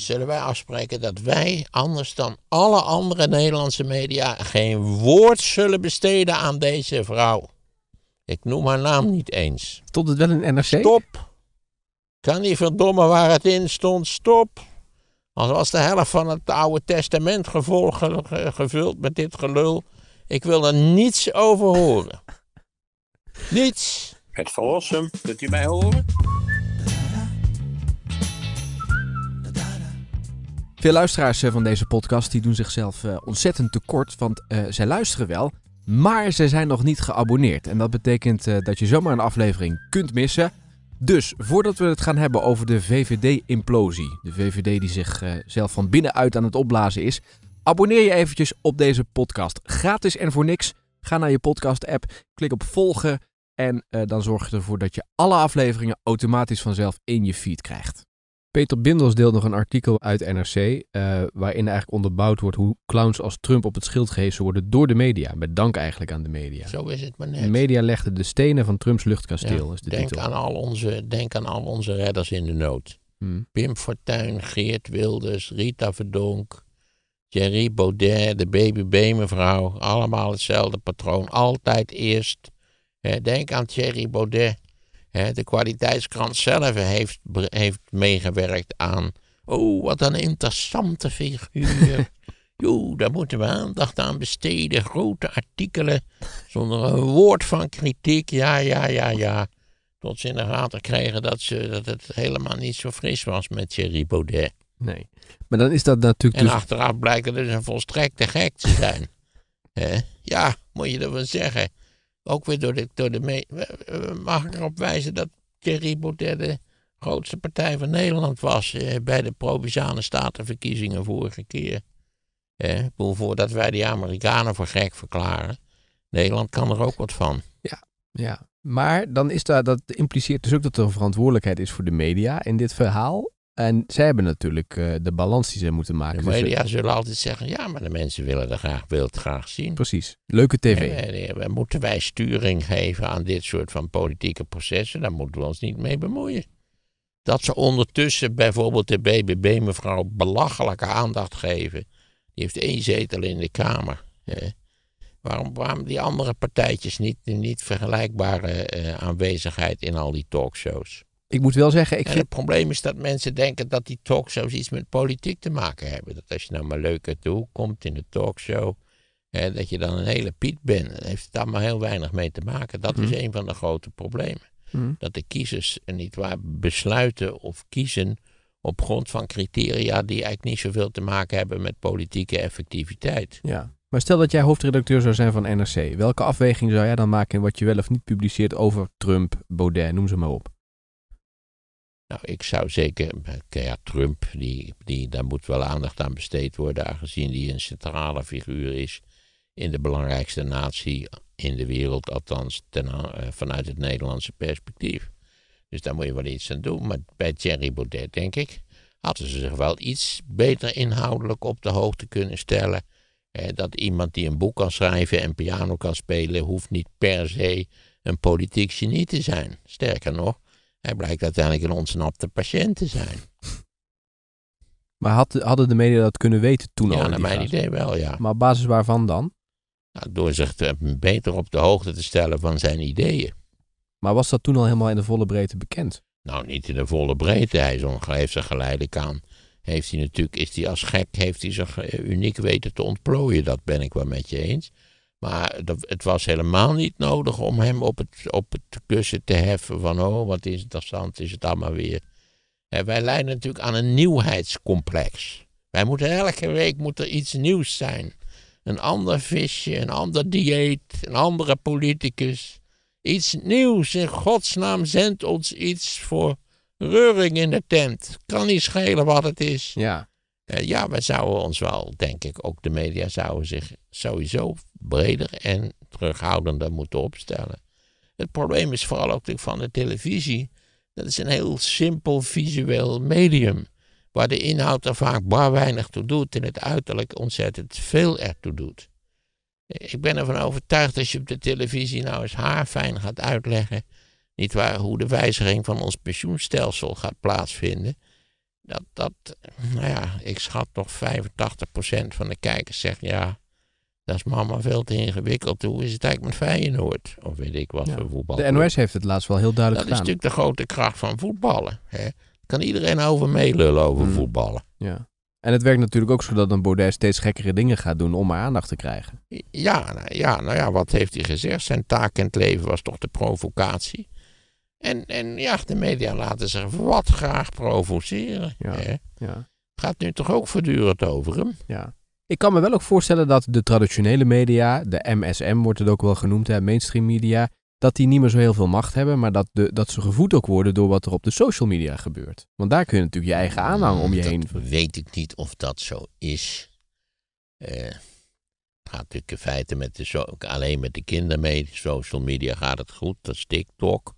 zullen wij afspreken dat wij, anders dan alle andere Nederlandse media, geen woord zullen besteden aan deze vrouw. Ik noem haar naam niet eens. Tot het wel een NRC? Stop! Kan die verdomme waar het in stond, stop! Als was de helft van het Oude Testament gevolg, gevuld met dit gelul. Ik wil er niets over horen. niets! Het verlossen, kunt u mij horen? Veel luisteraars eh, van deze podcast die doen zichzelf eh, ontzettend tekort, want eh, zij luisteren wel, maar ze zijn nog niet geabonneerd. En dat betekent dat je zomaar een aflevering kunt missen. Dus voordat we het gaan hebben over de VVD-implosie, de VVD die zichzelf van binnenuit aan het opblazen is, abonneer je eventjes op deze podcast. Gratis en voor niks. Ga naar je podcast-app, klik op volgen en dan zorg je ervoor dat je alle afleveringen automatisch vanzelf in je feed krijgt. Peter Bindels deelt nog een artikel uit NRC, eh, waarin eigenlijk onderbouwd wordt hoe clowns als Trump op het schild gehezen worden door de media. Met dank eigenlijk aan de media. Zo is het maar net. De media legden de stenen van Trumps luchtkasteel. denk, Aan al onze, denk aan al onze redders in de nood. Hmm. Pim Fortuyn, Geert Wilders, Rita Verdonk, Thierry Baudet, de BBB-mevrouw. Allemaal hetzelfde patroon. Altijd eerst. Denk aan Thierry Baudet de kwaliteitskrant zelf heeft, heeft meegewerkt aan. Oh, wat een interessante figuur. Jo, daar moeten we aandacht aan besteden. Grote artikelen. Zonder een woord van kritiek. Ja, ja, ja, ja. Tot ze in de gaten kregen dat, ze, dat het helemaal niet zo fris was met Thierry Baudet. Nee. Maar dan is dat natuurlijk. En dus- achteraf blijkt dat het dus een volstrekte gek te zijn. Ja, moet je dat wel zeggen. Ook weer door de, door de me, mag ik erop wijzen dat Thierry Baudet de grootste partij van Nederland was eh, bij de Provinciale Statenverkiezingen vorige keer. Eh, voordat wij die Amerikanen voor gek verklaren. Nederland kan er ook wat van. Ja, ja. Maar dan is dat, dat impliceert dus ook dat er een verantwoordelijkheid is voor de media in dit verhaal. En zij hebben natuurlijk eh, de balans die ze moeten maken. De dus media zullen altijd zeggen, ja, maar de mensen willen dat graag, het graag zien. Precies, leuke tv. En, eh, moeten wij sturing geven aan dit soort van politieke processen? Daar moeten we ons niet mee bemoeien. Dat ze ondertussen bijvoorbeeld de BBB-mevrouw belachelijke aandacht geven. Die heeft één zetel in de Kamer. Hè? Waarom, waarom die andere partijtjes niet, niet vergelijkbare eh, aanwezigheid in al die talkshows? Ik moet wel zeggen, Het probleem is dat mensen denken dat die talkshows iets met politiek te maken hebben. Dat als je nou maar leuk uit komt in de talkshow, hè, dat je dan een hele Piet bent. heeft het allemaal heel weinig mee te maken. Dat is mhm. een van de grote problemen. Mhm. Dat de kiezers, niet waar, besluiten of kiezen op grond van criteria die eigenlijk niet zoveel te maken hebben met politieke effectiviteit. Ja. Maar stel dat jij hoofdredacteur zou zijn van NRC. Welke afweging zou jij dan maken in wat je wel of niet publiceert over Trump, Baudet, noem ze maar op? Nou, ik zou zeker, ja, eh, Trump, die, die, daar moet wel aandacht aan besteed worden, aangezien die een centrale figuur is in de belangrijkste natie in de wereld, althans ten, eh, vanuit het Nederlandse perspectief. Dus daar moet je wel iets aan doen. Maar bij Thierry Baudet, denk ik, hadden ze zich wel iets beter inhoudelijk op de hoogte kunnen stellen. dat iemand die een boek kan schrijven en piano kan spelen, hoeft niet per se een politiek genie te zijn. Sterker nog, hij blijkt uiteindelijk een ontsnapte patiënt te zijn. Maar had, hadden de media dat kunnen weten toen al? Ja, naar mijn idee wel, ja. Maar op basis waarvan dan? Nou, door zich beter op de hoogte te stellen van zijn ideeën. Maar was dat toen al helemaal in de volle breedte bekend? Nou, niet in de volle breedte. Hij heeft zich geleidelijk aan. Heeft hij natuurlijk, is hij als gek, heeft hij zich eh, uniek weten te ontplooien. Dat ben ik wel met je eens. Maar het was helemaal niet nodig om hem op het, op het kussen te heffen. Van oh, wat interessant is het allemaal weer. En wij leiden natuurlijk aan een nieuwheidscomplex. Wij moeten elke week moet er iets nieuws zijn. Een ander visje, een ander dieet, een andere politicus. Iets nieuws. In godsnaam zend ons iets voor reuring in de tent. Kan niet schelen wat het is. Ja. Eh, ja, we zouden ons wel, denk ik, ook de media zouden zich sowieso breder en terughoudender moeten opstellen. Het probleem is vooral ook van de televisie. Dat is een heel simpel visueel medium. Waar de inhoud er vaak maar weinig toe doet en het uiterlijk ontzettend veel ertoe doet. Ik ben ervan overtuigd als je op de televisie nou eens haarfijn gaat uitleggen. Niet waar hoe de wijziging van ons pensioenstelsel gaat plaatsvinden dat, dat, nou ja, ik schat toch 85% van de kijkers zegt, ja, dat is mama veel te ingewikkeld. Hoe is het eigenlijk met Feyenoord? Of weet ik wat voor voetbal. De NOS heeft het laatst wel heel duidelijk dat gedaan. Dat is natuurlijk de grote kracht van voetballen. Hè? Kan iedereen over meelullen over hmm. voetballen. Ja. En het werkt natuurlijk ook zo dat een Baudet steeds gekkere dingen gaat doen om maar aandacht te krijgen. Ja, nou ja, nou ja wat heeft hij gezegd? Zijn taak in het leven was toch de provocatie? En, en ja, de media laten zich wat graag provoceren. Ja, hè? ja. Gaat nu toch ook voortdurend over hem? Ja. Ik kan me wel ook voorstellen dat de traditionele media, de MSM wordt het ook wel genoemd, hè, mainstream media, dat die niet meer zo heel veel macht hebben, maar dat, de, dat ze gevoed ook worden door wat er op de social media gebeurt. Want daar kun je natuurlijk je eigen aanhang om je heen. Weet ik niet of dat zo is. Eh, gaat natuurlijk in feite met de alleen met de kinderen mee. Social media gaat het goed, dat is TikTok.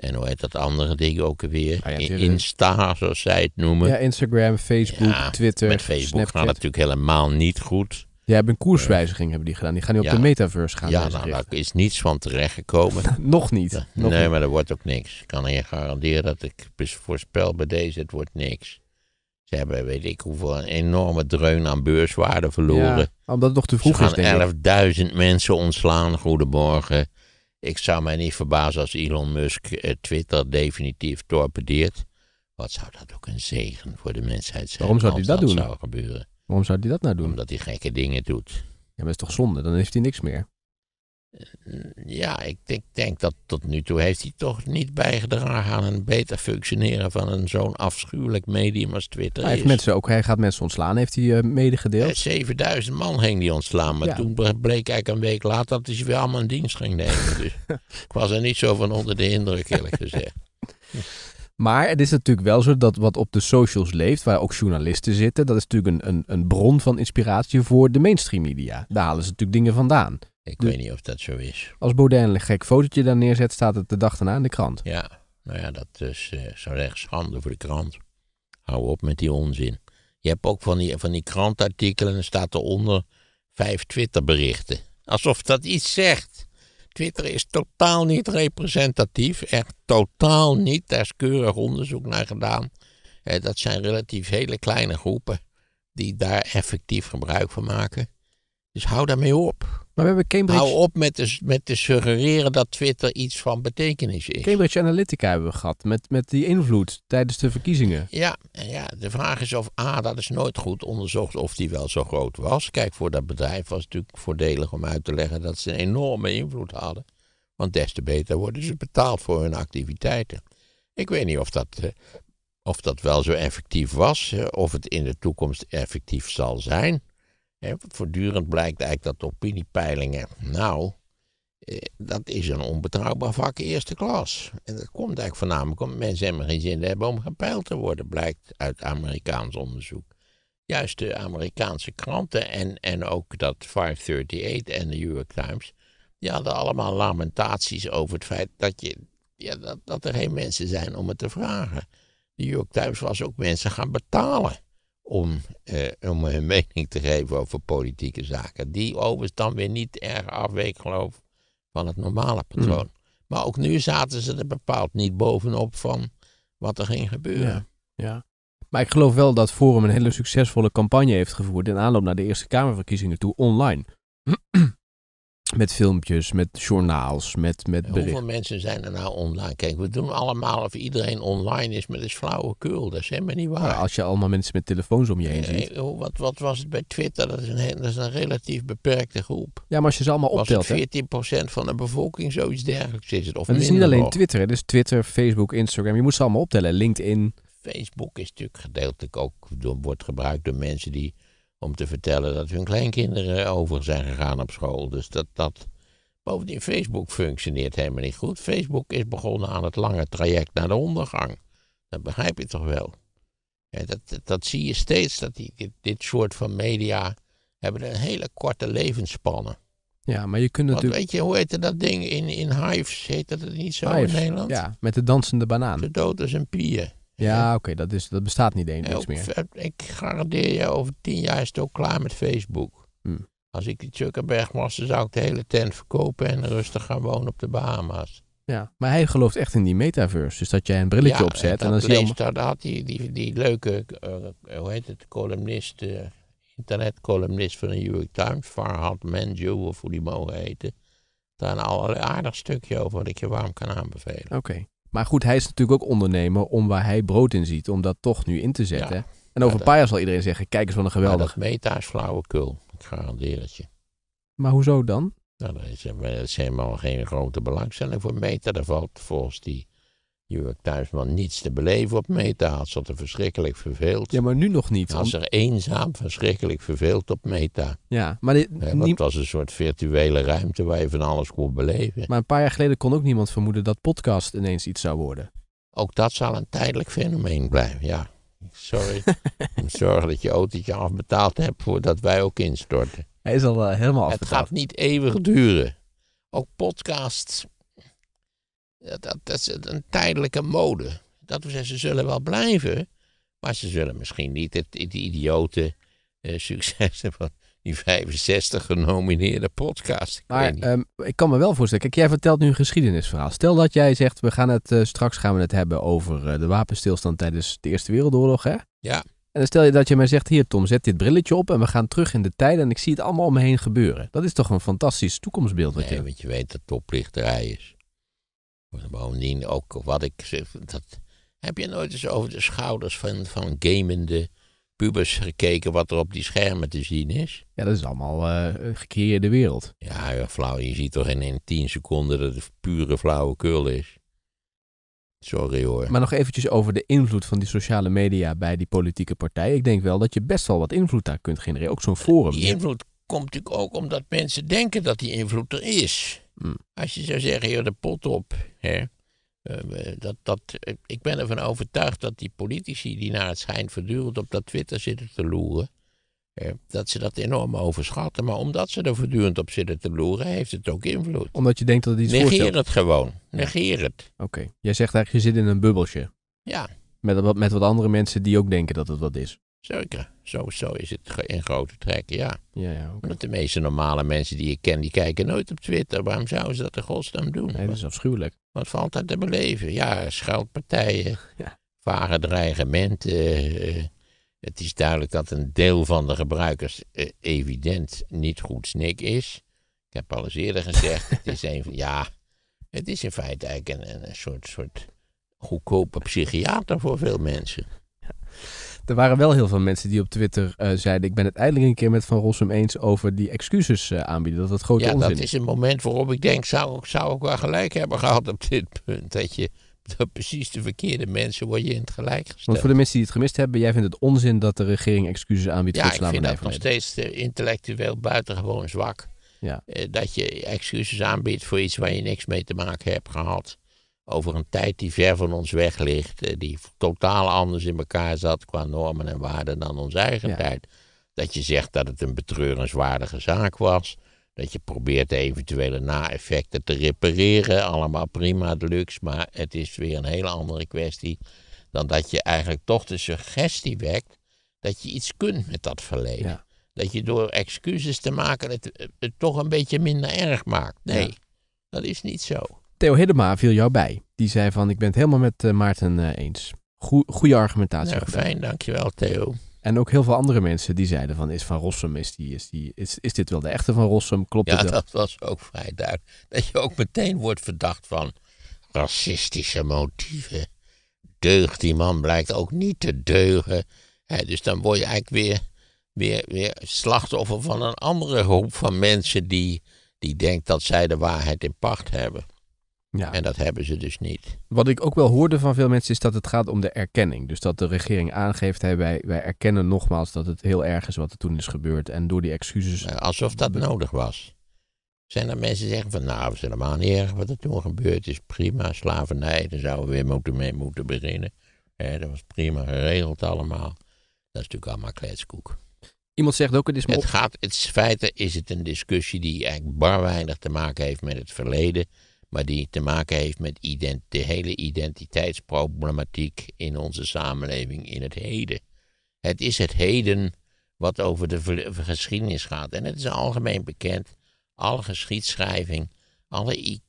En hoe heet dat andere ding ook weer? Ah Insta, zoals zij het noemen. Ja, Instagram, Facebook, ja, Twitter. Met Facebook gaat het natuurlijk helemaal niet goed. Jij hebt een eh, koerswijziging hebben die gedaan. Die gaan nu op de metaverse gaan. Ja, eh, nou, daar is niets van terechtgekomen. nog niet. nee, maar er wordt ook niks. Ik kan je garanderen dat ik voorspel bij deze, het wordt niks. Ze hebben, weet ik hoeveel, een enorme dreun aan beurswaarde verloren. Ja, omdat nog te vroeg Ze gaan 11.000 mensen ontslaan, goedemorgen. Ik zou mij niet verbazen als Elon Musk eh, Twitter definitief torpedeert. Wat zou dat ook een zegen voor de mensheid zijn? Waarom zou hij dat, dat, Zou gebeuren. Waarom zou hij dat nou doen? Omdat hij gekke dingen doet. Ja, maar dat is toch zonde? Dan heeft hij niks meer ja, ik denk, denk, dat tot nu toe heeft hij toch niet bijgedragen aan een beter functioneren van een zo'n afschuwelijk medium als Twitter. Hij, heeft mensen ook, hij gaat mensen ontslaan, heeft hij eh, medegedeeld. 7000 eh, man ging die ontslaan, maar toen bleek eigenlijk een week later dat hij ze weer allemaal in dienst ging nemen. Dus ik was er niet zo van onder de indruk, eerlijk gezegd. Maar het is natuurlijk wel zo dat wat op de socials leeft, waar ook journalisten zitten, dat is natuurlijk een, een, een bron van inspiratie voor de mainstream media. Daar halen ze natuurlijk dingen vandaan. Ik dus weet niet of dat zo is. Als Baudin een gek fotootje daar neerzet, staat het de dag daarna in de krant. Ja, nou ja, dat is uh, zo schande voor de krant. Hou op met die onzin. Je hebt ook van die, van die krantartikelen, en staat eronder vijf Twitterberichten. Alsof dat iets zegt. Twitter is totaal niet representatief, echt totaal niet. Daar is keurig onderzoek naar gedaan. Eh, dat zijn relatief hele kleine groepen die daar effectief gebruik van maken. Dus hou daarmee op. Maar we hebben Cambridge... Hou op met te, met suggereren dat Twitter iets van betekenis is. Cambridge Analytica hebben we gehad, met, met die invloed tijdens de verkiezingen. Ja, ja, de vraag is of A, dat is nooit goed onderzocht of die wel zo groot was. Kijk, voor dat bedrijf was het natuurlijk voordelig om uit te leggen dat ze een enorme invloed hadden. Want des te beter worden ze betaald voor hun activiteiten. Ik weet niet of dat, eh, of dat wel zo effectief was, eh, of het in de toekomst effectief zal zijn. He, voortdurend blijkt eigenlijk dat opiniepeilingen. Nou, eh, dat is een onbetrouwbaar vak eerste klas. En dat komt eigenlijk voornamelijk omdat mensen helemaal geen zin hebben om gepeild te worden, blijkt uit Amerikaans onderzoek. Juist de Amerikaanse kranten en, en ook dat 538 en de New York Times, die hadden allemaal lamentaties over het feit dat, je, ja, dat, dat er geen mensen zijn om het te vragen. De New York Times was ook mensen gaan betalen om, eh, om hun mening te geven over politieke zaken. Die overigens dan weer niet erg afweek, geloof van het normale patroon. Hmm. Maar ook nu zaten ze er bepaald niet bovenop van wat er ging gebeuren. Ja, ja, Maar ik geloof wel dat Forum een hele succesvolle campagne heeft gevoerd in aanloop naar de Eerste Kamerverkiezingen toe online. Met filmpjes, met journaals, met, met berichten. Hoeveel mensen zijn er nou online? Kijk, we doen allemaal of iedereen online is, maar dat is flauwekul. Dat is helemaal niet waar. als je allemaal mensen met telefoons om je heen eh, ziet. Eh, wat, wat was het bij Twitter? Dat is, een, dat is een relatief beperkte groep. Ja, maar als je ze allemaal optelt... Was 14% van de bevolking zoiets dergelijks is het. Of het is niet alleen Twitter. Het is Twitter, Facebook, Instagram. Je moet ze allemaal optellen. LinkedIn. Facebook is natuurlijk gedeeltelijk ook... wordt gebruikt door mensen die om te vertellen dat hun kleinkinderen over zijn gegaan op school. Dus dat, dat. Bovendien, Facebook functioneert helemaal niet goed. Facebook is begonnen aan het lange traject naar de ondergang. Dat begrijp je toch wel? Ja, dat, dat, zie je steeds, dat die, dit, soort van media hebben een hele korte levensspanne. Ja, maar je kunt natuurlijk... Want weet je, hoe heette dat ding in, in Hives? Heet dat niet zo in Nederland? met de dansende banaan. De dood is een pier. Ja, oké, dat dat, dat bestaat niet eens meer. Ik garandeer je, over tien jaar is het ook klaar met Facebook. Hm. Als ik Zuckerberg was, dan zou ik de hele tent verkopen en rustig gaan wonen op de Bahama's. Ja, maar hij gelooft echt in die metaverse. Dus dat jij een brilletje opzet. En, dan leest, allemaal... daar had hij die, die leuke, eh, eh, hoe heet het, columnist, eh, internetcolumnist van de New York Times, Farhad Manju, of hoe die mogen heten. Daar een aardig stukje over wat ik je warm kan aanbevelen. Oké. Maar goed, hij is natuurlijk ook ondernemer om waar hij brood in ziet, om dat toch nu in te zetten. en over een paar jaar zal iedereen zeggen, kijk eens wat een geweldig. dat meta is flauwekul, ik garandeer het je. Maar hoezo dan? Nou, er is, helemaal geen grote belangstelling voor meta. Daar valt volgens die je had thuis niets te beleven op Meta. Had ze er verschrikkelijk verveeld. Ja, maar nu nog niet. Had ze er eenzaam verschrikkelijk verveeld op Meta. Ja, maar dit, dat was een soort virtuele ruimte waar je van alles kon beleven. Maar een paar jaar geleden kon ook niemand vermoeden dat podcast ineens iets zou worden. Ook dat zal een tijdelijk fenomeen blijven, ja. Sorry. Zorg dat je autootje afbetaald hebt voordat wij ook instorten. Hij is al eh, helemaal afbetaald. Het gaat niet eeuwig duren. Ook podcasts dat, dat, dat, is een tijdelijke mode. Dat we ze zullen wel blijven, maar ze zullen misschien niet het, het idiote uh, succes van die 65 genomineerde podcast. Ik maar ehm, ik kan me wel voorstellen, kijk, jij vertelt nu een geschiedenisverhaal. Stel dat jij zegt, we gaan het, eh, straks gaan we het hebben over eh, de wapenstilstand tijdens de Eerste Wereldoorlog, hè? Ja. En dan stel je dat je mij zegt, hier Tom, zet dit brilletje op en we gaan terug in de tijd en ik zie het allemaal om me heen gebeuren. Dat is toch een fantastisch toekomstbeeld wat nee, want je weet dat toplichterij is. Bovendien ook wat ik zeg, dat heb je nooit eens over de schouders van, van gamende pubers gekeken wat er op die schermen te zien is? Ja, dat is allemaal uh, gecreëerde wereld. Ja, flauw, je ziet toch in, in tien seconden dat het pure flauwekul is. Sorry hoor. Maar nog eventjes over de invloed van die sociale media bij die politieke partij. Ik denk wel dat je best wel wat invloed daar kunt genereren. Ook zo'n forum. Die invloed komt natuurlijk ook omdat mensen denken dat die invloed er is. Als je zou zeggen, joh, de pot op. Hè? Eh, eh, dat, dat, eh, ik ben ervan overtuigd dat die politici die naar het schijnt voortdurend op dat Twitter zitten te loeren, dat ze dat enorm overschatten. Maar omdat ze er voortdurend op zitten te loeren, heeft het ook invloed. Omdat je denkt dat het iets Negeer voorstelt. het gewoon. Negeer het. Oké. Jij zegt eigenlijk, je zit in een bubbeltje. Ja. Met, met wat andere mensen die ook denken dat het wat is. Zeker. Zo, zo is het in grote trekken, ja. ja, ja Want de meeste normale mensen die ik ken, die kijken nooit op Twitter. Waarom zouden ze dat in godsnaam doen? Nee, dat is afschuwelijk. Wat valt daar te beleven? Ja, scheldpartijen, ja. varen dreigementen. Eh, eh. het is duidelijk dat een deel van de gebruikers eh, evident niet goed snik is. Ik heb al eens eerder gezegd, het is een van, ja, het is in feite eigenlijk een, een soort, soort goedkope psychiater voor veel mensen. Er waren wel heel veel mensen die op Twitter eh, zeiden... ik ben het eindelijk een keer met Van Rossum eens over die excuses eh, aanbieden. Dat dat grote ja, onzin is. Ja, dat is een moment waarop ik denk... zou, zou ik wel gelijk hebben gehad op dit punt. Dat je precies de verkeerde mensen word je in het gelijk gesteld. Want voor de mensen die het gemist hebben... jij vindt het onzin dat de regering excuses aanbiedt... voor Ja, ik vind dat nog steeds eh, intellectueel buitengewoon zwak. Ja. dat je excuses aanbiedt voor iets waar je niks mee te maken hebt gehad over een tijd die ver van ons weg ligt, eh, die totaal anders in elkaar zat qua normen en waarden dan onze eigen tijd. Dat je zegt dat het een betreurenswaardige zaak was. Dat je probeert de eventuele na-effecten te repareren. Allemaal prima, deluxe. Maar het is weer een hele andere kwestie. Dan dat je eigenlijk toch de suggestie wekt dat je iets kunt met dat verleden. Dat je door excuses te maken het, eh, toch een beetje minder erg maakt. Nee, dat is niet zo. Theo Hiddema viel jou bij. Die zei van, ik ben het helemaal met eh, Maarten eh, eens. Goede argumentatie. Heel nou, fijn, dankjewel Theo. En ook heel veel andere mensen die zeiden van, is Van Rossum, is, die, is, die, is, is dit wel de echte Van Rossum? Klopt ja, dat was ook vrij duidelijk. Dat je ook meteen wordt verdacht van racistische motieven. Deugt die man blijkt ook niet te deugen. dus dan word je eigenlijk weer, weer, weer slachtoffer van een andere groep van mensen die, die denkt dat zij de waarheid in pacht hebben. Ja. En dat hebben ze dus niet. Wat ik ook wel hoorde van veel mensen is dat het gaat om de erkenning. Dus dat de regering aangeeft, wij, wij erkennen nogmaals dat het heel erg is wat er toen is gebeurd. En door die excuses... Alsof dat nodig was. Zijn er mensen die zeggen van, nou, we is helemaal niet erg wat er toen gebeurd is. Prima, slavernij, daar zouden we weer moeten mee moeten beginnen. dat was prima geregeld allemaal. Dat is natuurlijk allemaal kletskoek. Iemand zegt ook, het is... Het gaat, het feite is het een discussie die eigenlijk bar weinig te maken heeft met het verleden maar die te maken heeft met ident de hele identiteitsproblematiek in onze samenleving in het heden. Het is het heden wat over de geschiedenis gaat. En het is algemeen bekend, alle geschiedschrijving, alle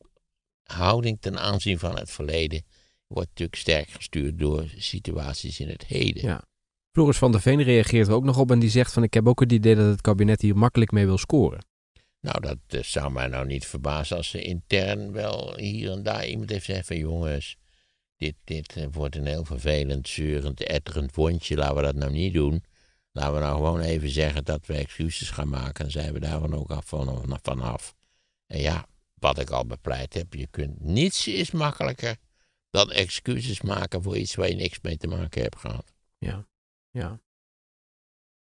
houding ten aanzien van het verleden wordt natuurlijk sterk gestuurd door situaties in het heden. Ja. Floris van der Veen reageert er ook nog op en die zegt van ik heb ook het idee dat het kabinet hier makkelijk mee wil scoren. Nou, dat eh, zou mij nou niet verbazen als ze intern wel hier en daar iemand heeft gezegd van jongens, dit, dit eh, wordt een heel vervelend, zeurend, etterend wondje, laten we dat nou niet doen. Laten we nou gewoon even zeggen dat we excuses gaan maken en zijn we daarvan ook eh, af vanaf. En ja, wat ik al bepleit heb, je kunt niets is makkelijker dan excuses maken voor iets waar je niks mee te maken hebt gehad. Ja, ja.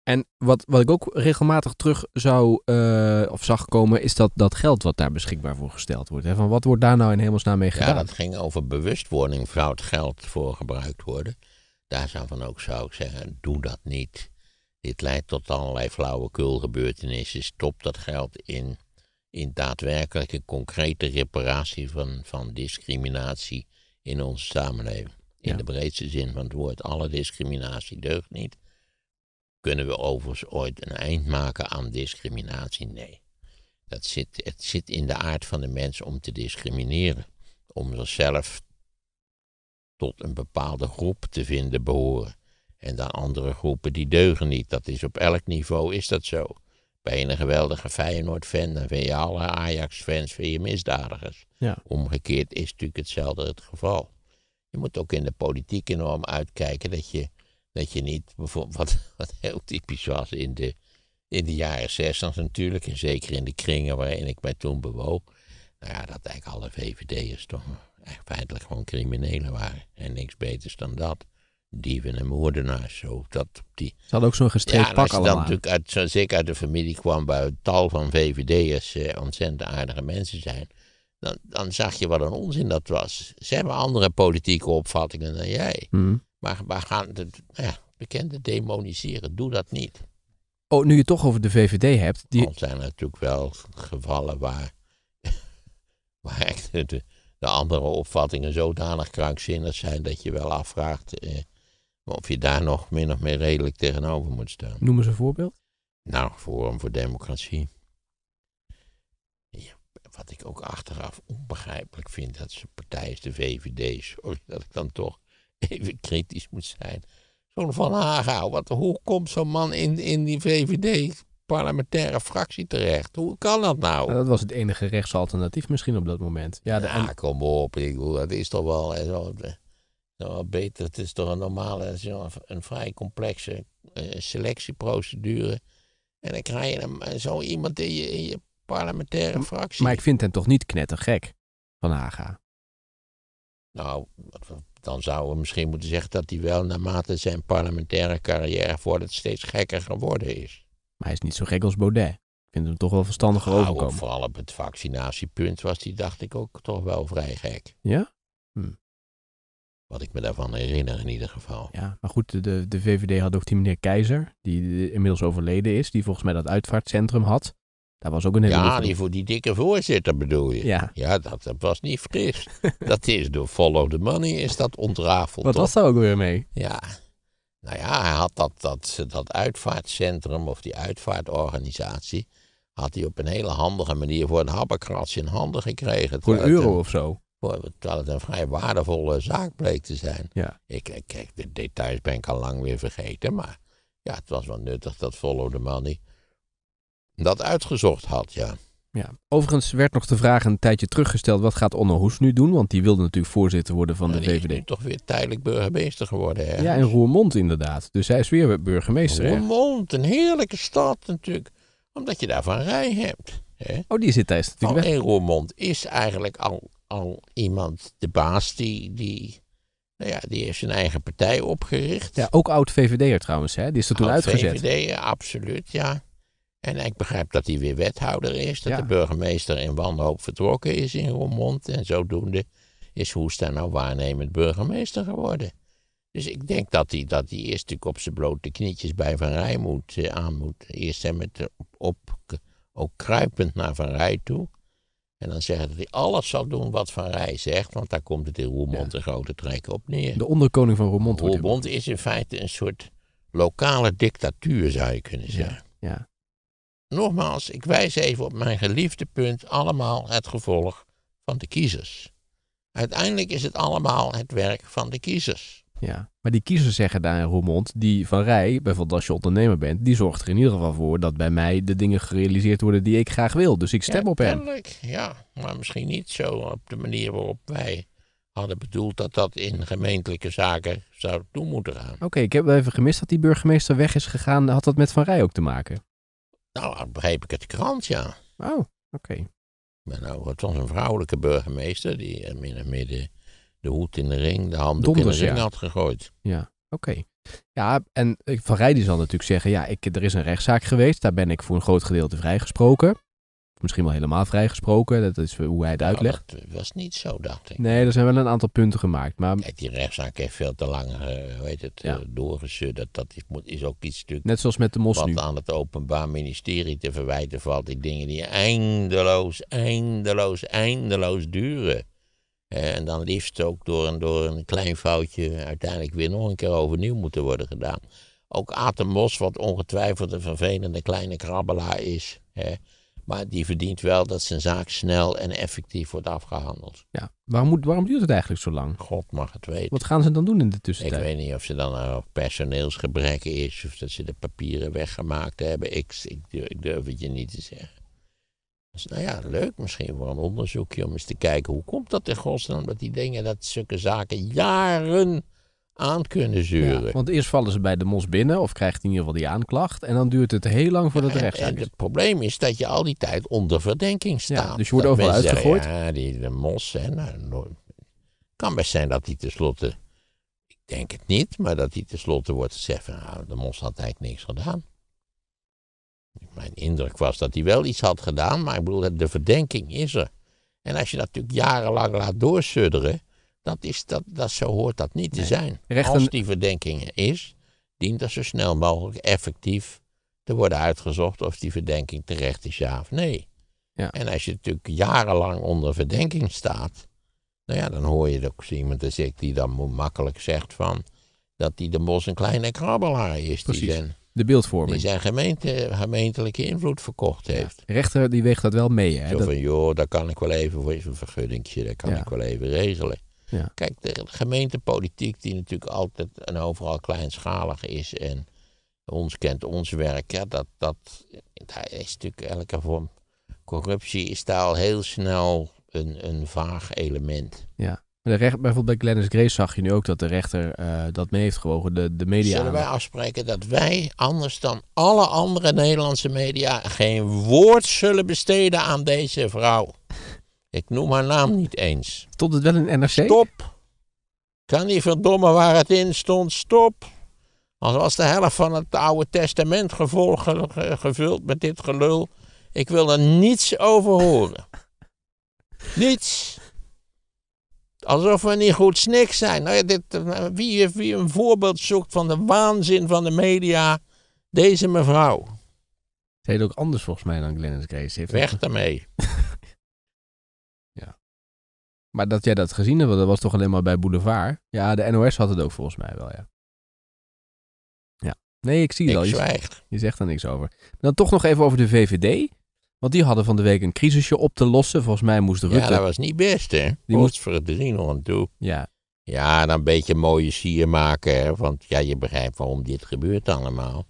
En wat, wat ik ook regelmatig terug zou eh, of zag komen, is dat, dat geld wat daar beschikbaar voor gesteld wordt. Hè? Van wat wordt daar nou in hemelsnaam mee gedaan? Ja, dat ging over bewustwording. Zou het geld voor gebruikt worden? Daar zou van ook zou ik zeggen, doe dat niet. Dit leidt tot allerlei flauwekulgebeurtenissen. Stop dat geld in, in daadwerkelijke concrete reparatie van, van discriminatie in onze samenleving. In de breedste zin van het woord, alle discriminatie deugt niet. Kunnen we overigens ooit een eind maken aan discriminatie? Nee. Dat zit, het zit in de aard van de mens om te discrimineren. Om zichzelf tot een bepaalde groep te vinden behoren. En dan andere groepen die deugen niet. Dat is op elk niveau is dat zo. Ben je een geweldige Feyenoord-fan, dan vind je alle Ajax-fans vind je misdadigers. Omgekeerd is natuurlijk hetzelfde het geval. Je moet ook in de politiek enorm uitkijken dat je dat je niet, bijvoorbeeld, wat, wat heel typisch was in de, in de jaren zestig natuurlijk, en zeker in de kringen waarin ik mij toen bewoog, nou ja, dat eigenlijk alle VVD'ers toch echt feitelijk gewoon criminelen waren. En niks beters dan dat. Dieven en moordenaars. Zo, dat, die... Ze hadden ook zo'n gestreept ja, pak allemaal. natuurlijk uit, zoals ik uit de familie kwam, waar tal van VVD'ers eh, ontzettend aardige mensen zijn. Dan, dan zag je wat een onzin dat was. Ze hebben andere politieke opvattingen dan jij. Mm. Maar we gaan de nou ja, bekende demoniseren. Doe dat niet. Oh, nu je het toch over de VVD hebt. Die... zijn natuurlijk wel gevallen waar, waar de, andere opvattingen zodanig krankzinnig zijn dat je wel afvraagt eh, of je daar nog min of meer redelijk tegenover moet staan. Noem eens een voorbeeld. Nou, Forum voor Democratie. Ja, wat ik ook achteraf onbegrijpelijk vind, dat ze partij is de VVD. Sorry dat ik dan toch even kritisch moet zijn. Zo'n Van Haga, hoe komt zo'n man in, in die VVD parlementaire fractie terecht. Hoe kan dat nou? nou? dat was het enige rechtsalternatief misschien op dat moment. Ja, de kom op. Ik bedoel, dat is toch wel, eh, eh, zo, wel beter. Het is toch een normale, een vrij complexe eh, selectieprocedure. En dan krijg je hem, zo iemand in je, in je parlementaire fractie. Maar ik vind hem toch niet knettergek, Van Haga? Nou, wat dan zouden we misschien moeten zeggen dat hij wel naarmate zijn parlementaire carrière voordat steeds gekker geworden is. Maar hij is niet zo gek als Baudet. Ik vind hem toch wel verstandiger nou, overkomen. Vooral op het vaccinatiepunt was hij, dacht ik, ook toch wel vrij gek. Ja? Hm. Wat ik me daarvan herinner in ieder geval. Ja, maar goed, de, de VVD had ook die meneer Keizer, die inmiddels overleden is, die volgens mij dat uitvaartcentrum had. Dat was Ja, die voor die dikke voorzitter bedoel je? Ja. Ja, dat, dat was niet fris. dat is door Follow the Money is dat ontrafeld. Wat was daar ook weer mee? Ja. Nou ja, hij had dat, dat, dat uitvaartcentrum of die uitvaartorganisatie... had hij op een hele handige manier voor een habbekrats in handen gekregen. Voor een euro of zo? Voor, terwijl het een vrij waardevolle zaak bleek te zijn. Ja. Ik, kijk, de details ben ik al lang weer vergeten, maar... Ja, het was wel nuttig dat Follow the Money dat uitgezocht had, ja. Ja. Overigens werd nog de vraag een tijdje teruggesteld: wat gaat Onno Hoes nu doen? Want die wilde natuurlijk voorzitter worden van de VVD. Hij is toch weer tijdelijk burgemeester geworden. hè Ja, in Roermond inderdaad. Dus hij is weer burgemeester. Roermond, een heerlijke stad natuurlijk, omdat je daar van rij hebt. Hè? Oh, die zit tijdens natuurlijk Alleen Roermond is eigenlijk al, al iemand, de baas, die, die, nou ja, die heeft zijn eigen partij opgericht. Ja, ook oud-VVD'er trouwens, hè? die is er toen oud uitgezet. VVD'er, absoluut, ja. En ik begrijp dat hij weer wethouder is, dat de burgemeester in wanhoop vertrokken is in Roermond. En zodoende is Hoesta nou waarnemend burgemeester geworden. Dus ik denk dat hij, dat hij eerst natuurlijk op zijn blote knietjes bij Van Rij moet, eh, aan moet. Eerst hem met op, op, ook kruipend naar Van Rij toe. En dan zeggen dat hij alles zal doen wat Van Rij zegt, want daar komt het in Roermond een grote trek op neer. De onderkoning van Roermond. Roermond is in feite een soort lokale dictatuur, zou je kunnen zeggen. ja. Nogmaals, ik wijs even op mijn geliefde punt, allemaal het gevolg van de kiezers. Uiteindelijk is het allemaal het werk van de kiezers. Ja, maar die kiezers zeggen daar in Roermond, die van Rij, bijvoorbeeld als je ondernemer bent, die zorgt er in ieder geval voor dat bij mij de dingen gerealiseerd worden die ik graag wil. Dus ik stem op hem. Uiteindelijk ja, maar misschien niet zo op de manier waarop wij hadden bedoeld dat dat in gemeentelijke zaken zou toe moeten gaan. Oké, ik heb even gemist dat die burgemeester weg is gegaan. Had dat met Van Rij ook te maken? Nou, dat begreep ik het krant, ja. Oh, oké. Maar nou, het was een vrouwelijke burgemeester die eh, min de, de hoed in de ring, de hand in de ring had gegooid. Ja, oké. Ja, en eh, Van Rijden zal natuurlijk zeggen, ja, ik, er is een rechtszaak geweest, daar ben ik voor een groot gedeelte vrijgesproken misschien wel helemaal vrijgesproken. Dat is hoe hij het nou, uitlegt. dat eh, was niet zo, dacht ik. Nee, er zijn wel een aantal punten gemaakt. Maar... Kijk, die rechtszaak heeft veel te lang uh, eh, weet het, ja. Eh, dat, dat is, is ook iets natuurlijk... Net zoals met de mos Wat aan het Openbaar Ministerie te verwijten valt. Die dingen die eindeloos, eindeloos, eindeloos duren. en dan liefst ook door een, door een klein foutje uiteindelijk weer nog een keer overnieuw moeten worden gedaan. Ook Aten Mos, wat ongetwijfeld een vervelende kleine krabbelaar is... Maar die verdient wel dat zijn zaak snel en effectief wordt afgehandeld. Ja, waarom, moet, waarom duurt het eigenlijk zo lang? God mag het weten. Wat gaan ze dan doen in de tussentijd? Ik weet niet of ze dan nou nog personeelsgebrek is of dat ze de papieren weggemaakt hebben. Ik, durf het je niet te zeggen. Dus nou ja, leuk misschien voor een onderzoekje om eens te kijken hoe komt dat in godsnaam dat die dingen, dat zulke zaken jaren aan kunnen zeuren. want eerst vallen ze bij de mos binnen of krijgt in ieder geval die aanklacht. En dan duurt het heel lang voordat het eh, ja, En het probleem is dat je al die tijd onder verdenking staat. dus je wordt overal uitgegooid. ja, die, de mos. Hè, nou, kan best zijn dat hij tenslotte, ik denk het niet, maar dat hij tenslotte wordt gezegd van nou, de mos had eigenlijk niks gedaan. Mijn indruk was dat hij wel iets had gedaan, maar ik bedoel, de verdenking is er. En als je dat natuurlijk jarenlang laat doorsudderen, dat is, dat, dat, zo hoort dat niet te zijn. Als die verdenking is, dient er zo snel mogelijk effectief te worden uitgezocht of die verdenking terecht is, ja of nee. Ja. En als je natuurlijk jarenlang onder verdenking staat, nou ja, dan hoor je ook iemand er ik die dan makkelijk zegt van dat die de mos een kleine krabbelaar is. Die zijn, de beeldvorming. Die zijn gemeente, gemeentelijke invloed verkocht heeft. Rechter die weegt dat wel mee. Hè? Zo van, joh, daar kan ik wel even voor een vergunningje, daar kan ik wel even regelen. Ja. Kijk, de gemeentepolitiek, die natuurlijk altijd en overal kleinschalig is en ons kent ons werk, ja, dat, dat, daar is natuurlijk elke vorm. Corruptie is daar al heel snel een, een vaag element. Ja. De recht, bijvoorbeeld bij Glennis Grace zag je nu ook dat de rechter eh, dat mee heeft gewogen, de, de media. Zullen wij afspreken dat wij, anders dan alle andere Nederlandse media, geen woord zullen besteden aan deze vrouw? Ik noem haar naam niet eens. Tot het wel een NRC? Stop! Kan die verdomme waar het in stond, stop! Als was de helft van het Oude Testament gevolg, gevuld met dit gelul. Ik wil er niets over horen. niets! Alsof we niet goed snik zijn. Nou ja, dit, wie, wie een voorbeeld zoekt van de waanzin van de media, deze mevrouw. Ze heet ook anders volgens mij dan Glennis Grace. Weg daarmee. Maar dat jij dat gezien hebt, dat was toch alleen maar bij Boulevard? Ja, de NOS had het ook volgens mij wel, ja. Ja. Nee, ik zie het al. Je, zwijg. je zegt er niks over. Dan toch nog even over de VVD. Want die hadden van de week een crisisje op te lossen. Volgens mij moest Rutte... Ja, dat was niet best, hè? Die moest voor het drieën toe. Ja. Ja, dan een beetje mooie sier maken, hè? Want ja, je begrijpt waarom dit gebeurt allemaal.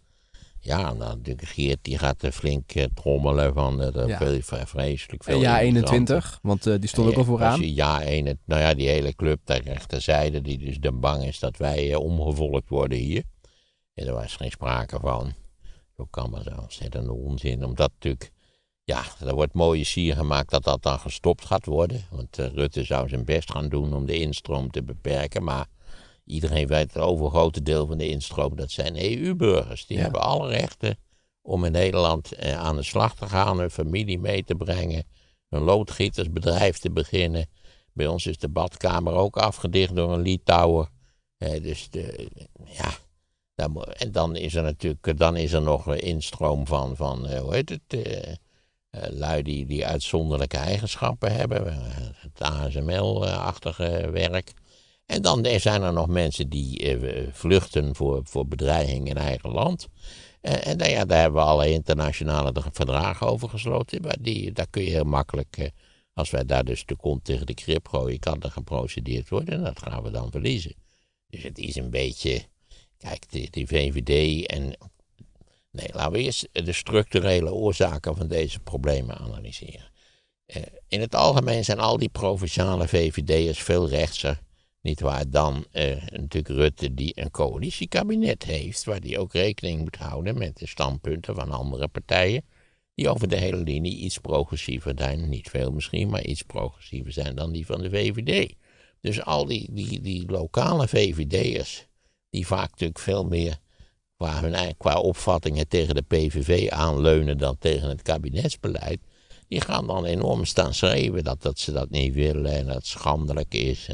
Ja, nou, de Geert die gaat er flink eh, trommelen van uh, vreselijk veel. ja, 21, want eh, die stond ook al vooraan. Ja, 21, nou ja, die hele club ter rechterzijde, die dus dan bang is dat wij uh, omgevolkt worden hier. En daar was geen sprake van. Zo kan maar zo ontzettende onzin, omdat natuurlijk, ja, er wordt mooie sier gemaakt dat dat dan gestopt gaat worden. Want Rutte zou zijn best gaan doen om de instroom te beperken, maar Iedereen weet het overgrote deel van de instroom, dat zijn EU-burgers. Die hebben alle rechten om in Nederland eh, aan de slag te gaan, hun familie mee te brengen, een loodgietersbedrijf te beginnen. Bij ons is de badkamer ook afgedicht door een Litouwer. Eh, dus de, ja, en dan is er natuurlijk eh, dan is er nog instroom van, van eh, hoe heet het, eh, lui die, die uitzonderlijke eigenschappen hebben. Het ASML-achtige werk. En dan zijn er nog mensen die eh, vluchten voor, voor bedreiging in eigen land. En, en nou ja, daar hebben we alle internationale verdragen over gesloten. Maar die, daar kun je heel makkelijk, eh, als wij daar dus de kont tegen de krip gooien, kan er geprocedeerd worden. En dat gaan we dan verliezen. Dus het is een beetje, kijk, die, die VVD en. Nee, laten we eerst de structurele oorzaken van deze problemen analyseren. Eh, in het algemeen zijn al die provinciale VVD'ers veel rechtser niet waar, dan uh, natuurlijk Rutte die een coalitiekabinet heeft, waar die ook rekening moet houden met de standpunten van andere partijen, die over de hele linie iets progressiever zijn, niet veel misschien, maar iets progressiever zijn dan die van de VVD. Dus al die, die, die lokale VVD'ers, die vaak natuurlijk veel meer qua, hun, qua opvattingen tegen de PVV aanleunen dan tegen het kabinetsbeleid, die gaan dan enorm staan schreeuwen dat, dat ze dat niet willen en dat het schandelijk is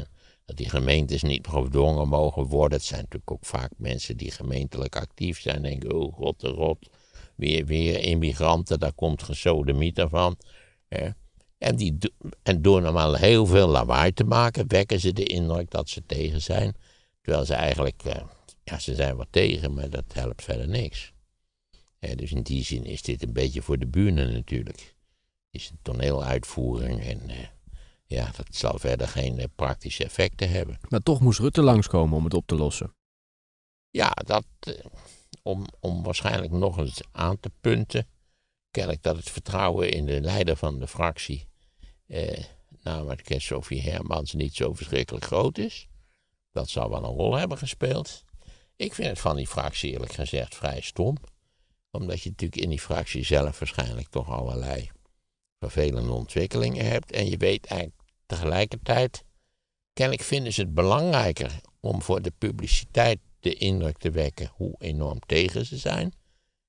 dat die gemeentes niet gedwongen mogen worden. Het zijn natuurlijk ook vaak mensen die gemeentelijk actief zijn en denken, oh god oh de rot, weer, weer immigranten, daar komt gesodemieter van. Hè? En, die, en door normaal heel veel lawaai te maken, wekken ze de indruk dat ze tegen zijn. Terwijl ze eigenlijk, eh, ja, ze zijn wat tegen, maar dat helpt verder niks. dus in die zin is dit een beetje voor de buren natuurlijk. Is een toneeluitvoering en eh, ja, dat zal verder geen eh, praktische effecten hebben. Maar toch moest Rutte langskomen om het op te lossen. Ja, dat, eh, om, om waarschijnlijk nog eens aan te punten. kijk dat het vertrouwen in de leider van de fractie, eh, namelijk eh, Sofie Hermans, niet zo verschrikkelijk groot is. Dat zou wel een rol hebben gespeeld. Ik vind het van die fractie eerlijk gezegd vrij stom. Omdat je natuurlijk in die fractie zelf waarschijnlijk toch allerlei vervelende ontwikkelingen hebt. En je weet eigenlijk Tegelijkertijd, kennelijk vinden ze het belangrijker om voor de publiciteit de indruk te wekken hoe enorm tegen ze zijn,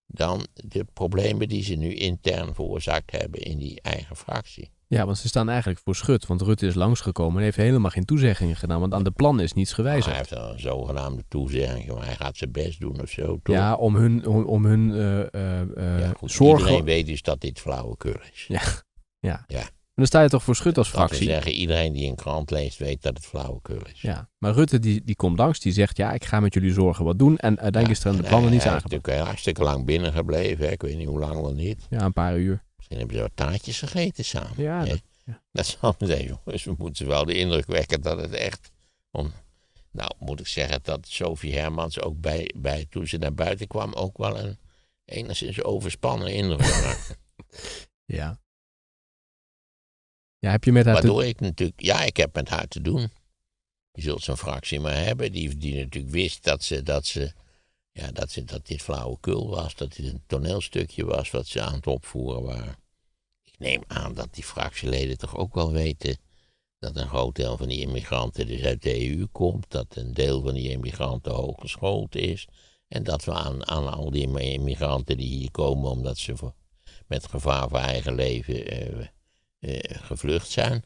dan de problemen die ze nu intern veroorzaakt hebben in die eigen fractie. Ja, want ze staan eigenlijk voor schut. Want Rutte is langsgekomen en heeft helemaal geen toezeggingen gedaan. Want aan de plan is niets gewijzigd. Nou, hij heeft een zogenaamde toezegging, maar hij gaat zijn best doen of zo. Toch? Ja, om hun, om, om hun eh, eh, eh, ja, zorgen. Iedereen weet dus dat dit flauwekul is. ja. ja dan sta je toch voor schut als fractie. Dat wil zeggen, iedereen die een krant leest weet dat het flauwekul is. Ja, maar Rutte die, die komt langs, die zegt, ja, ik ga met jullie zorgen wat doen. En denk ja, is er de plannen niet aangepakt. Hij is natuurlijk hartstikke lang binnen gebleven, ik weet niet hoe lang wel niet. Ja, een paar uur. Misschien hebben ze wat taartjes gegeten samen. Ja, dat, ja. dat zal me jongens. We moeten wel de indruk wekken dat het echt... Om... Nou, moet ik zeggen dat Sophie Hermans ook bij, bij, toen ze naar buiten kwam ook wel een enigszins overspannen indruk maakte. ja. Ja, heb je met haar Waardoor ik natuurlijk... Ja, ik heb met haar te doen. Je zult zo'n fractie maar hebben die, die natuurlijk wist dat ze... Dat ze ja, dat, ze, dat dit flauwekul was, dat dit een toneelstukje was wat ze aan het opvoeren waren. Ik neem aan dat die fractieleden toch ook wel weten dat een groot deel van die immigranten dus uit de EU komt, dat een deel van die immigranten hooggeschoold is en dat we aan, aan al die immigranten die hier komen omdat ze voor, met gevaar voor eigen leven eh, eh, gevlucht zijn,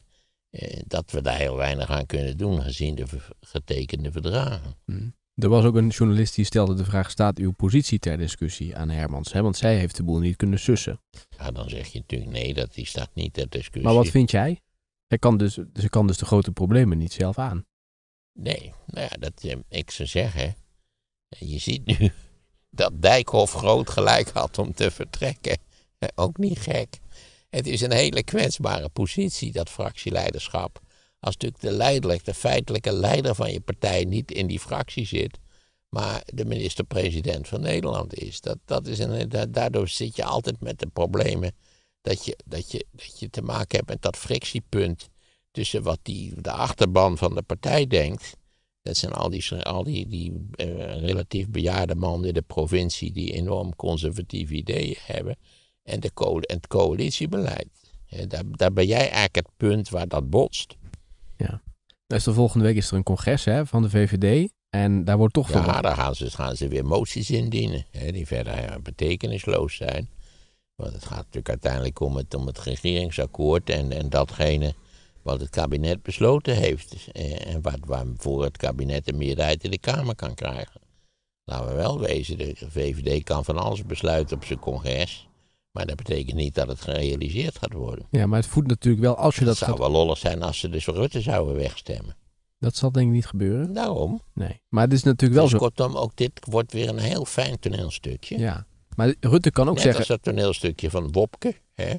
eh, dat we daar heel weinig aan kunnen doen gezien de getekende verdragen. Mm. Er was ook een journalist die stelde de vraag: staat uw positie ter discussie aan Hermans? Hè? Want zij heeft de boel niet kunnen sussen. Ja, dan zeg je natuurlijk nee, dat die staat niet ter discussie. Maar wat vind jij? Hij kan dus, ze kan dus de grote problemen niet zelf aan. Nee, nou ja, dat, eh, ik zou zeggen. Je ziet nu dat Dijkhoff groot gelijk had om te vertrekken. Ook niet gek. Het is een hele kwetsbare positie, dat fractieleiderschap. Als natuurlijk de leidelijk, de feitelijke leider van je partij niet in die fractie zit, maar de minister-president van Nederland is. Dat, dat is een, daardoor zit je altijd met de problemen dat je, dat, je, dat je te maken hebt met dat frictiepunt tussen wat die, de achterban van de partij denkt. Dat zijn al die, al die, die eh, relatief bejaarde mannen in de provincie die enorm conservatieve ideeën hebben en, de coal en het coalitiebeleid. daar, daar ben jij eigenlijk het punt waar dat botst. Ja. Dus de volgende week is er een congres hè, van de VVD. En daar wordt toch ja, Ja, daar gaan ze, gaan ze weer moties indienen. Hè, die verder eh, betekenisloos zijn. Want het gaat natuurlijk uiteindelijk om het, om het regeringsakkoord. En, en datgene wat het kabinet besloten heeft. Dus, eh, en wat, waarvoor het kabinet een meerderheid in de Kamer kan krijgen. Laten we wel wezen, de VVD kan van alles besluiten op zijn congres. Maar dat betekent niet dat het gerealiseerd gaat worden. Ja, maar het voedt natuurlijk wel als je dat. Het zou wel lollig zijn als ze dus Rutte zouden wegstemmen. Dat zal denk ik niet gebeuren. Daarom. Nee. Maar het is natuurlijk wel dus zo. Kortom, ook dit wordt weer een heel fijn toneelstukje. Ja. Maar Rutte kan ook Net zeggen. is dat toneelstukje van Wopke hè,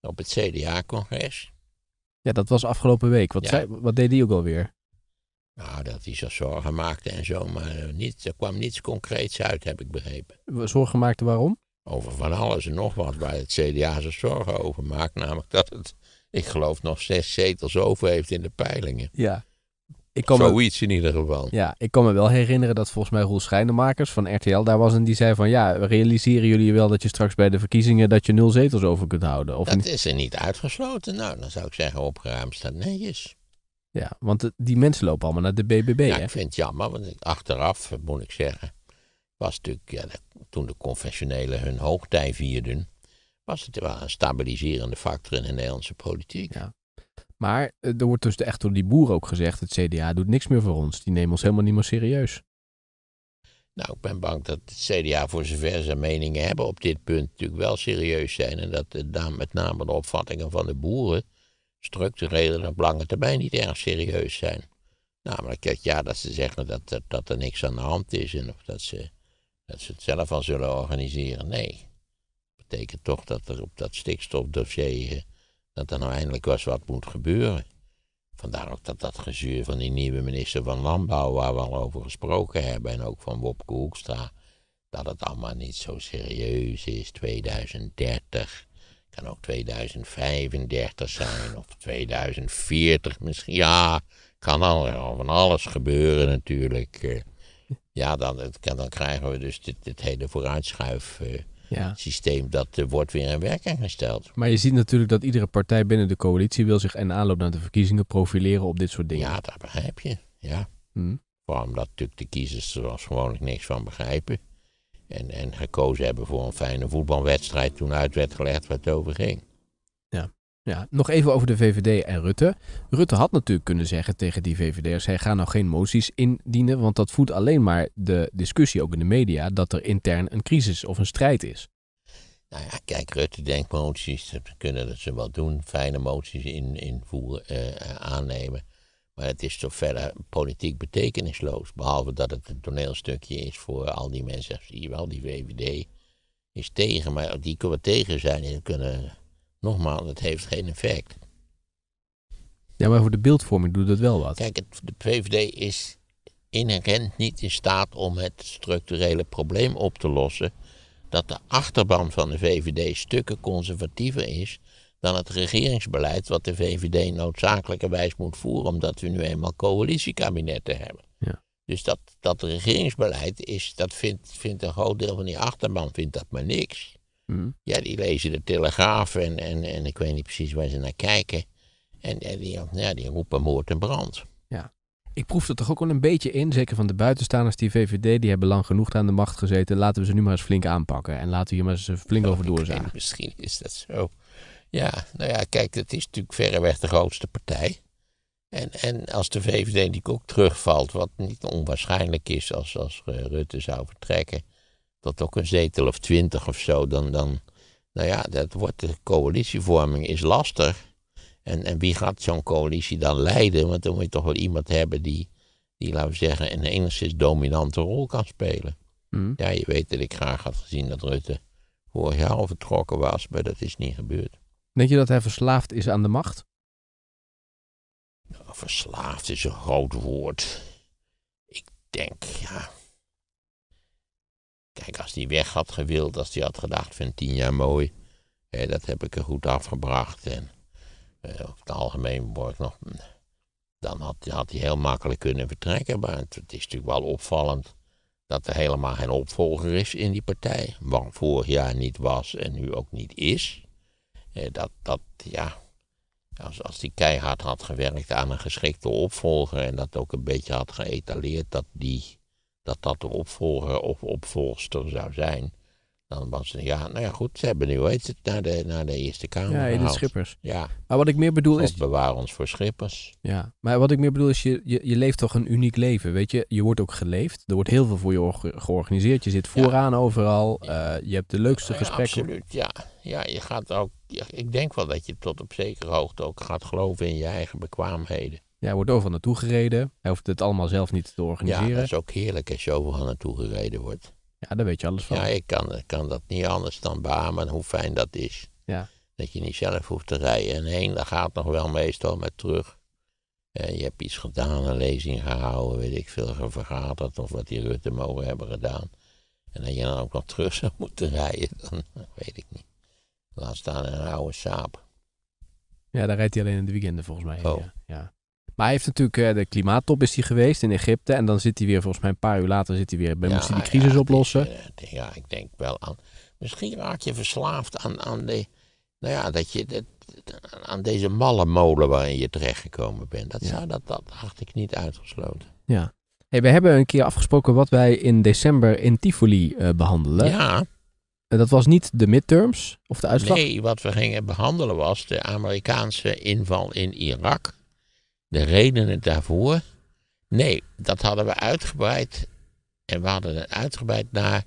op het CDA-congres. Ja, dat was afgelopen week. Wat, zei, wat deed hij ook alweer? Nou, dat hij zich zorgen maakte en zo, maar eh, niet, er kwam niets concreets uit, heb ik begrepen. Zorgen maakte waarom? over van alles en nog wat waar het CDA zich zorgen over maakt. Namelijk dat het, ik geloof, nog zes zetels over heeft in de peilingen. Ja. Ik kom. Zoiets in ieder geval. Ja, ik kan me wel herinneren dat volgens mij Roel Schijnenmakers van RTL daar was en die zei van ja, realiseren jullie wel dat je straks bij de verkiezingen dat je nul zetels over kunt houden? Of dat is er niet uitgesloten. Nou, dan zou ik zeggen opgeruimd staat netjes. Ja, want die mensen lopen allemaal naar de BBB. Ja, ik vind het jammer, want achteraf moet ik zeggen, was natuurlijk, toen de conventionelen hun hoogtij vierden, was het wel een stabiliserende factor in de Nederlandse politiek. Ja. Maar eh, er wordt dus echt door die boeren ook gezegd, het CDA doet niks meer voor ons. Die nemen ons helemaal niet meer serieus. Nou, ik ben bang dat het CDA, voor zover ze meningen hebben op dit punt, natuurlijk wel serieus zijn. En dat daar met name de opvattingen van de boeren structureel en op lange termijn niet erg serieus zijn. Namelijk dat, ja, dat ze zeggen dat, dat, dat er niks aan de hand is en of dat ze dat ze het zelf al zullen organiseren. Nee. Dat betekent toch dat er op dat stikstofdossier. Eh, dat er nou eindelijk was wat moet gebeuren. Vandaar ook dat dat gezuur van die nieuwe minister van Landbouw, waar we al over gesproken hebben, en ook van Wopke Hoekstra, dat het allemaal niet zo serieus is. 2030, kan ook 2035 zijn, of 2040 misschien. Ja, kan al, van alles gebeuren natuurlijk. Eh ja, dan, dan krijgen we dus dit, hele vooruitschuifsysteem. Eh, systeem dat eh, wordt weer in werking gesteld. Maar je ziet natuurlijk dat iedere partij binnen de coalitie wil zich en aanloop naar de verkiezingen profileren op dit soort dingen. Ja, dat begrijp je. Ja. Hm. Vooral omdat natuurlijk de kiezers er gewoonlijk niks van begrijpen. En, en gekozen hebben voor een fijne voetbalwedstrijd toen uit werd gelegd waar het over ging. Ja, nog even over de VVD en Rutte. Rutte had natuurlijk kunnen zeggen tegen die VVD'ers: hij ga nou geen moties indienen, want dat voedt alleen maar de discussie, ook in de media, dat er intern een crisis of een strijd is. Nou ja, kijk, Rutte denkt moties, kunnen dat ze wel doen, fijne moties in, invoeren, eh, eh, aannemen. Maar het is toch verder politiek betekenisloos. Behalve dat het een toneelstukje is voor al die mensen. Zie je wel, die VVD is tegen, maar die kunnen tegen zijn en kunnen Nogmaals, het heeft geen effect. Ja, maar voor de beeldvorming doet dat wel wat. Kijk, het, de VVD is inherent niet in staat om het structurele probleem op te lossen. Dat de achterban van de VVD stukken conservatiever is dan het regeringsbeleid wat de VVD noodzakelijkerwijs moet voeren, omdat we nu eenmaal coalitiekabinetten hebben. Ja. Dus dat, dat regeringsbeleid is, dat vindt, vindt een groot deel van die achterban vindt dat maar niks. Mhm. Ja, die lezen de Telegraaf en, en, en ik weet niet precies waar ze naar kijken. En, en die, ja, die roepen moord en brand. Ja. Ik proef dat toch ook wel een beetje in, zeker van de buitenstaanders, die VVD, die hebben lang genoeg aan de macht gezeten. Laten we ze nu maar eens flink aanpakken en laten we hier maar eens eh, flink over doorzagen. Misschien is dat zo. Ja, nou ja, kijk, dat is natuurlijk verreweg de grootste partij. En, en als de VVD die ook terugvalt, wat niet onwaarschijnlijk is als, als eh, Rutte zou vertrekken, dat ook een zetel of twintig of zo, dan, dan nou ja, dat wordt, de coalitievorming is lastig. En, en wie gaat zo'n coalitie dan leiden? Want dan moet je toch wel iemand hebben die, die laten we zeggen, een enigszins dominante rol kan spelen. Hmm. Ja, je weet dat ik graag had gezien dat Rutte vorig jaar vertrokken was, maar dat is niet gebeurd. Denk je dat hij verslaafd is aan de macht? Nou, verslaafd is een groot woord. Ik denk, ja, Kijk, als hij weg had gewild, als hij had gedacht, vind tien jaar mooi, dat heb ik er goed afgebracht. En eh, over het algemeen wordt nog. Dan had, had hij heel makkelijk kunnen vertrekken. Maar het, is natuurlijk wel opvallend dat er helemaal geen opvolger is in die partij. Wat vorig jaar niet was en nu ook niet is. Eh, dat, dat, ja, als, als die keihard had gewerkt aan een geschikte opvolger en dat ook een beetje had geëtaleerd dat die dat dat de opvolger of opvolgster zou zijn. Dan was het, ja, nou ja, goed, ze hebben nu, heet het, naar de, naar de Eerste Kamer Ja, de Schippers. Ja. Maar wat ik meer bedoel is is... bewaar ons voor Schippers. Ja, maar wat ik meer bedoel is, je, je, je, leeft toch een uniek leven, weet je? Je wordt ook geleefd. Er wordt heel veel voor je georganiseerd. Je zit vooraan overal. Eh, je hebt de leukste gesprekken. absoluut, ja. Ja, je gaat ook... ik denk wel dat je tot op zekere hoogte ook gaat geloven in je eigen bekwaamheden. Ja, hij wordt overal naartoe gereden. Hij hoeft het allemaal zelf niet te organiseren. Ja, dat is ook heerlijk als je overal naartoe gereden wordt. Ja, daar weet je alles van. Ja, ik kan, kan dat niet anders dan beamen hoe fijn dat is. Ja. Dat je niet zelf hoeft te rijden. En heen, daar gaat nog wel meestal met terug. En eh, je hebt iets gedaan, een lezing gehouden, weet ik veel, vergaderd of wat die Rutte mogen hebben gedaan. En dat je dan ook nog terug zou moeten rijden, dan weet ik niet. Laat staan een oude saap. Ja, daar rijdt hij alleen in de weekenden volgens mij. Oh. Ja. ja. Maar hij heeft natuurlijk, eh, de klimaattop is hij geweest in Egypte. En dan zit hij weer, volgens mij een paar uur later, zit hij weer, ja, moest hij die crisis oplossen. Eh, ja, ik denk wel aan. Misschien raak je verslaafd aan, aan, de, nou ja, dat je, dat, aan deze malle molen waarin je terechtgekomen bent. Dat, zou, dat, dat had ik niet uitgesloten. Ja. Hey, we hebben een keer afgesproken wat wij in december in Tivoli uh, behandelen. Ja. Dat was niet de midterms of de uitslag? Nee, wat we gingen behandelen was de Amerikaanse inval in Irak de redenen daarvoor. Nee, dat hadden we uitgebreid. En we hadden het uitgebreid naar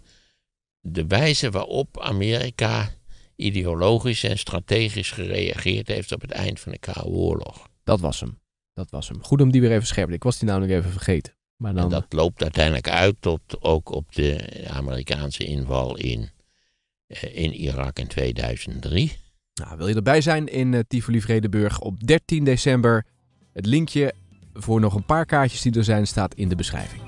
de wijze waarop Amerika ideologisch en strategisch gereageerd heeft op het eind van de Koude Oorlog. Dat was hem. Dat was hem. Goed om die weer even scherp. Ik was die namelijk even vergeten. Maar dan... En dat loopt uiteindelijk uit tot ook op de Amerikaanse inval in, eh, in Irak in 2003. Nou, wil je erbij zijn in eh, Tivoli Vredeburg op 13 december het linkje voor nog een paar kaartjes die er zijn staat in de beschrijving.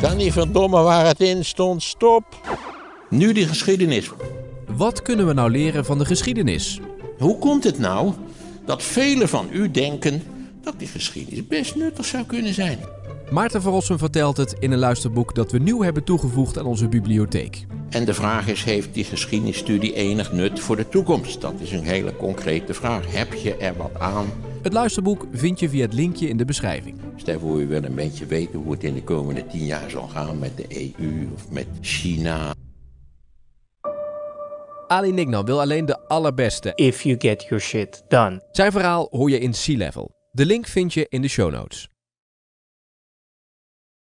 Kan die verdomme waar het in stond, stop. Nu die geschiedenis. Wat kunnen we nou leren van de geschiedenis? Hoe komt het nou dat velen van u denken dat die geschiedenis best nuttig zou kunnen zijn? Maarten van vertelt het in een luisterboek dat we nieuw hebben toegevoegd aan onze bibliotheek. En de vraag is, heeft die geschiedenisstudie enig nut voor de toekomst? Dat is een hele concrete vraag. Heb je er wat aan? Het luisterboek vind je via het linkje in de beschrijving. Stel voor, je wil een beetje weten hoe het in de komende tien jaar zal gaan met de EU of met China. Ali Nignan wil alleen de allerbeste. If you get your shit done. Zijn verhaal hoor je in C-Level. De link vind je in de show notes.